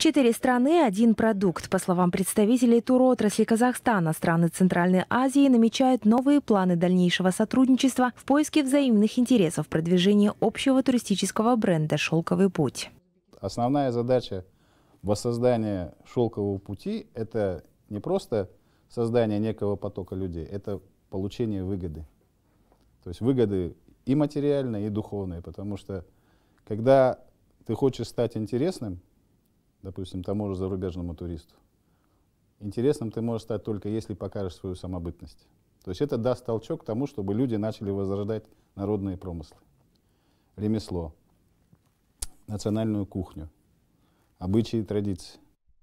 Четыре страны – один продукт. По словам представителей туротрасли Казахстана, страны Центральной Азии намечают новые планы дальнейшего сотрудничества в поиске взаимных интересов продвижения общего туристического бренда «Шелковый путь». Основная задача воссоздания «Шелкового пути» – это не просто создание некого потока людей, это получение выгоды. То есть выгоды и материальные, и духовные, потому что когда ты хочешь стать интересным – допустим, тому же зарубежному туристу. Интересным ты можешь стать только если покажешь свою самобытность. То есть это даст толчок к тому, чтобы люди начали возрождать народные промыслы, ремесло, национальную кухню, обычаи и традиции.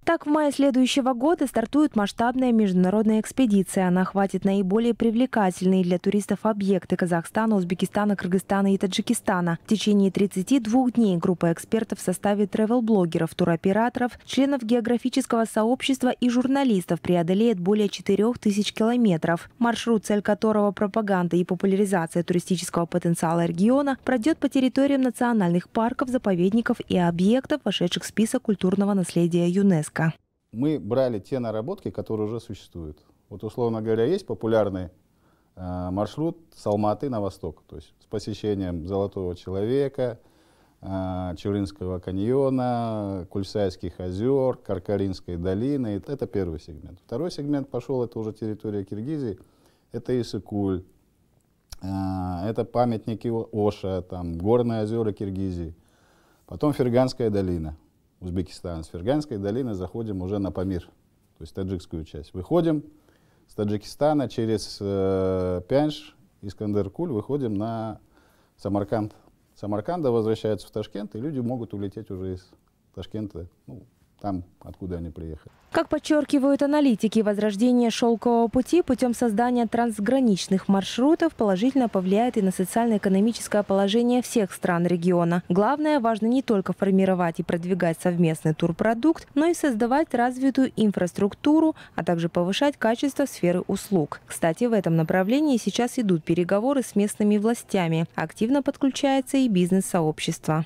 Так, в мае следующего года стартует масштабная международная экспедиция. Она охватит наиболее привлекательные для туристов объекты Казахстана, Узбекистана, Кыргызстана и Таджикистана. В течение 32 дней группа экспертов в составе тревел-блогеров, туроператоров, членов географического сообщества и журналистов преодолеет более 4000 километров, маршрут, цель которого пропаганда и популяризация туристического потенциала региона, пройдет по территориям национальных парков, заповедников и объектов, вошедших в список культурного наследия ЮНЕСКО порядка. Мы брали те наработки, которые уже существуют. Вот, условно говоря, есть популярный э, маршрут с Алматы на восток, то есть с посещением Золотого Человека, э, Чуринского каньона, Кульсайских озер, Каркаринской долины. Это первый сегмент. Второй сегмент пошел, это уже территория Киргизии, это Исыкуль, э, это памятники Оша, там, горные озера Киргизии, потом Ферганская долина – Узбекистан, с Ферганской долины заходим уже на Памир, то есть таджикскую часть. Выходим с Таджикистана через э, Пянш, искандер выходим на Самарканд. Самарканда возвращаются в Ташкент, и люди могут улететь уже из Ташкента ну, там, откуда они приехали. Как подчеркивают аналитики, возрождение шелкового пути путем создания трансграничных маршрутов положительно повлияет и на социально-экономическое положение всех стран региона. Главное, важно не только формировать и продвигать совместный турпродукт, но и создавать развитую инфраструктуру, а также повышать качество сферы услуг. Кстати, в этом направлении сейчас идут переговоры с местными властями. Активно подключается и бизнес-сообщество.